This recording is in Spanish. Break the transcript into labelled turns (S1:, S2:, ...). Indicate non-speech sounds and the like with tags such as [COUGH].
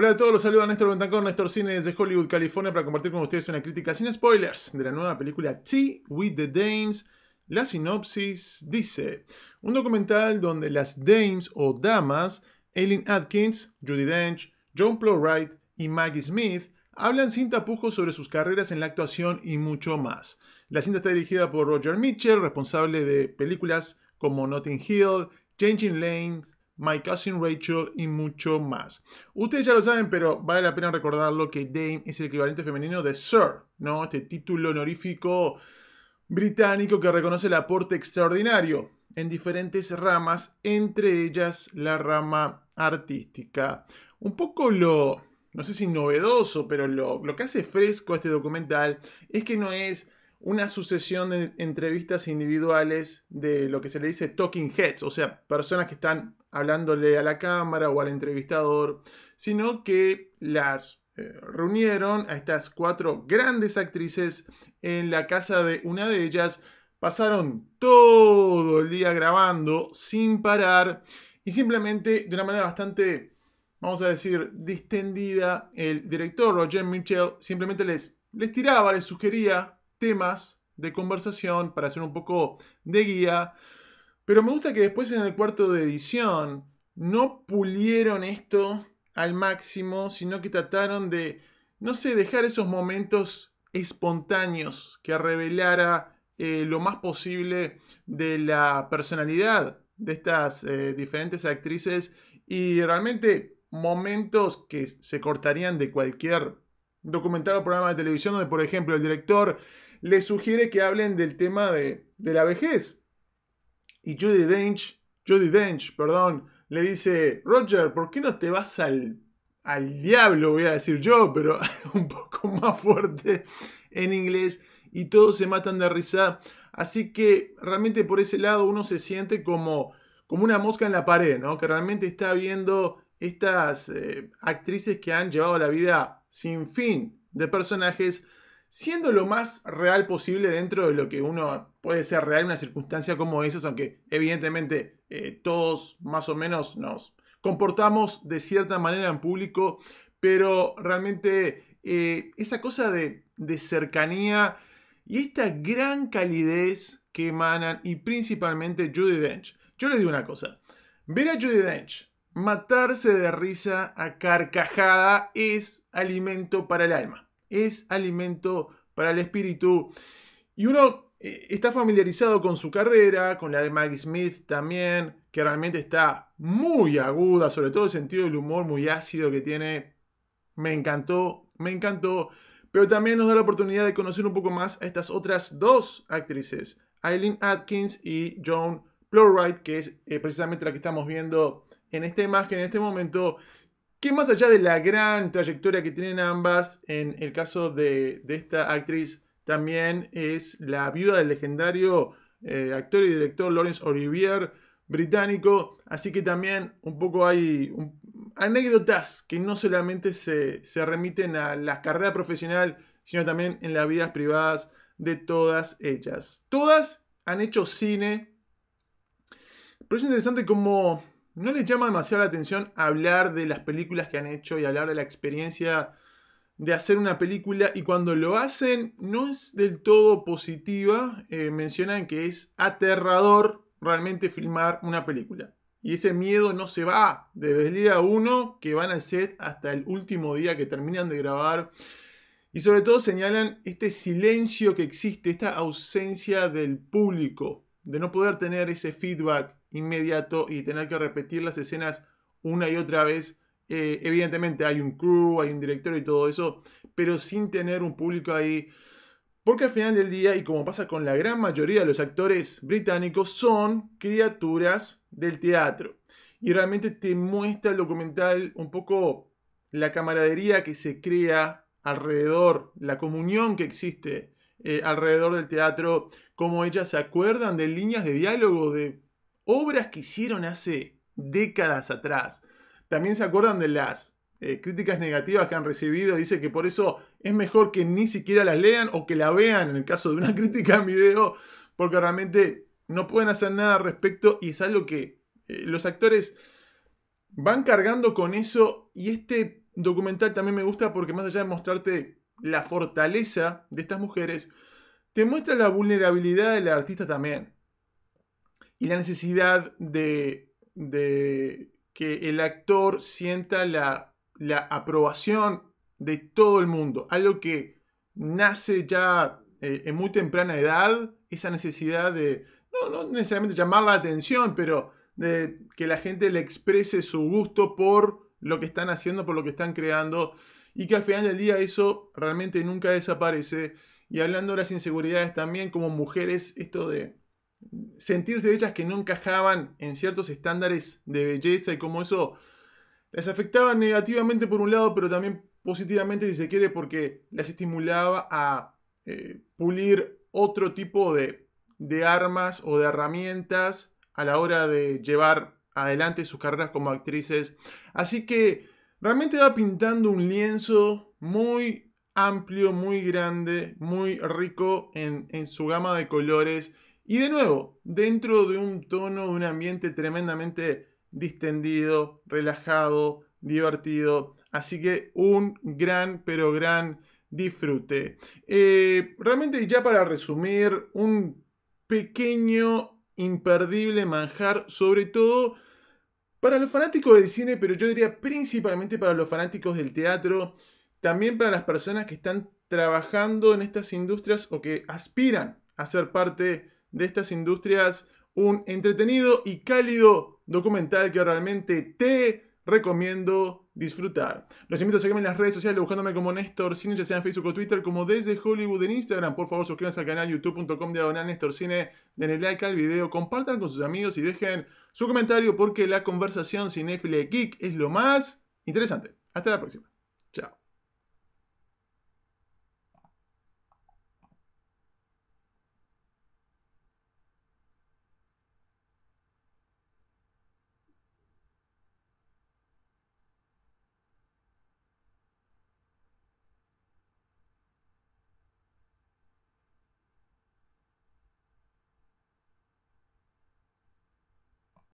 S1: Hola a todos, los saluda Néstor Bentancor, Néstor Cine desde Hollywood, California, para compartir con ustedes una crítica sin spoilers de la nueva película Tea with the Dames. La sinopsis dice: Un documental donde las Dames o Damas, Aileen Atkins, Judy Dench, John Plowright y Maggie Smith, hablan sin tapujos sobre sus carreras en la actuación y mucho más. La cinta está dirigida por Roger Mitchell, responsable de películas como Notting Hill, Changing Lanes, My Cousin Rachel y mucho más. Ustedes ya lo saben, pero vale la pena recordarlo que Dame es el equivalente femenino de Sir, ¿no? Este título honorífico británico que reconoce el aporte extraordinario en diferentes ramas, entre ellas la rama artística. Un poco lo, no sé si novedoso, pero lo, que hace fresco este documental es que no es una sucesión de entrevistas individuales de lo que se le dice talking heads, o sea, personas que están hablándole a la cámara o al entrevistador, sino que las eh, reunieron a estas cuatro grandes actrices en la casa de una de ellas, pasaron todo el día grabando sin parar y simplemente de una manera bastante, vamos a decir, distendida, el director Roger Mitchell simplemente les, les tiraba, les sugería temas de conversación para hacer un poco de guía. Pero me gusta que después en el cuarto de edición no pulieron esto al máximo, sino que trataron de, no sé, dejar esos momentos espontáneos que revelara eh, lo más posible de la personalidad de estas eh, diferentes actrices y realmente momentos que se cortarían de cualquier documental o programa de televisión donde, por ejemplo, el director le sugiere que hablen del tema de, la vejez. Y Judy Dench, Judy Dench, perdón, le dice, Roger, ¿por qué no te vas al, al diablo? Voy a decir yo, pero [LAUGHS] un poco más fuerte en inglés. Y todos se matan de risa. Así que realmente por ese lado uno se siente como, como una mosca en la pared, ¿no? Que realmente está viendo estas eh, actrices que han llevado la vida sin fin de personajes siendo lo más real posible dentro de lo que uno puede ser real en una circunstancia como esa. aunque evidentemente eh, todos más o menos nos comportamos de cierta manera en público, pero realmente eh, esa cosa de, de cercanía y esta gran calidez que emanan y principalmente Judy Dench. Yo les digo una cosa, ver a Judy Dench matarse de risa a carcajada es alimento para el alma es alimento para el espíritu. Y uno eh, está familiarizado con su carrera, con la de Maggie Smith también, que realmente está muy aguda, sobre todo el sentido del humor muy ácido que tiene. Me encantó, me encantó. Pero también nos da la oportunidad de conocer un poco más a estas otras dos actrices, Eileen Atkins y Joan Plowright, que es eh, precisamente la que estamos viendo en esta imagen, en este momento que más allá de la gran trayectoria que tienen ambas, en el caso de, esta actriz también es la viuda del legendario eh, actor y director Laurence Olivier, británico, así que también un poco hay anécdotas que no solamente se, remiten a la carrera profesional, sino también en las vidas privadas de todas ellas. Todas han hecho cine, pero es interesante como no les llama demasiado la atención hablar de las películas que han hecho y hablar de la experiencia de hacer una película y cuando lo hacen no es del todo positiva. Eh, mencionan que es aterrador realmente filmar una película. Y ese miedo no se va desde el día uno que van al set hasta el último día que terminan de grabar. Y sobre todo señalan este silencio que existe, esta ausencia del público, de no poder tener ese feedback inmediato y tener que repetir las escenas una y otra vez. Eh, evidentemente hay un crew, hay un director y todo eso, pero sin tener un público ahí. Porque al final del día, y como pasa con la gran mayoría de los actores británicos, son criaturas del teatro. Y realmente te muestra el documental un poco la camaradería que se crea alrededor, la comunión que existe eh, alrededor del teatro, cómo ellas se acuerdan de líneas de diálogo, de obras que hicieron hace décadas atrás. También se acuerdan de las eh, críticas negativas que han recibido. Dice que por eso es mejor que ni siquiera las lean o que la vean en el caso de una [LAUGHS] crítica en video, porque realmente no pueden hacer nada al respecto y es algo que eh, los actores van cargando con eso. Y este documental también me gusta porque más allá de mostrarte la fortaleza de estas mujeres, te muestra la vulnerabilidad del artista también y la necesidad de, que el actor sienta la, aprobación de todo el mundo, algo que nace ya eh, en muy temprana edad, esa necesidad de, no, no necesariamente llamar la atención, pero de que la gente le exprese su gusto por lo que están haciendo, por lo que están creando, y que al final del día eso realmente nunca desaparece. Y hablando de las inseguridades también como mujeres, esto de sentirse ellas que no encajaban en ciertos estándares de belleza y como eso les afectaba negativamente por un lado, pero también positivamente si se quiere, porque las estimulaba a eh, pulir otro tipo de, de armas o de herramientas a la hora de llevar adelante sus carreras como actrices. Así que realmente va pintando un lienzo muy amplio, muy grande, muy rico en, en su gama de colores y de nuevo, dentro de un tono, un ambiente tremendamente distendido, relajado, divertido. Así que un gran, pero gran disfrute. Eh, realmente ya para resumir, un pequeño, imperdible manjar, sobre todo para los fanáticos del cine, pero yo diría principalmente para los fanáticos del teatro, también para las personas que están trabajando en estas industrias o que aspiran a ser parte de estas industrias un entretenido y cálido documental que realmente te recomiendo disfrutar. Los invito a seguirme en las redes sociales buscándome como Néstor Cine, ya sea en Facebook o Twitter, como desde Hollywood en Instagram. Por favor, suscríbanse al canal youtube.com diagonal Néstor Cine, denle like al video, compartan con sus amigos y dejen su comentario porque la conversación cinéfila geek es lo más interesante. Hasta la próxima. Chao.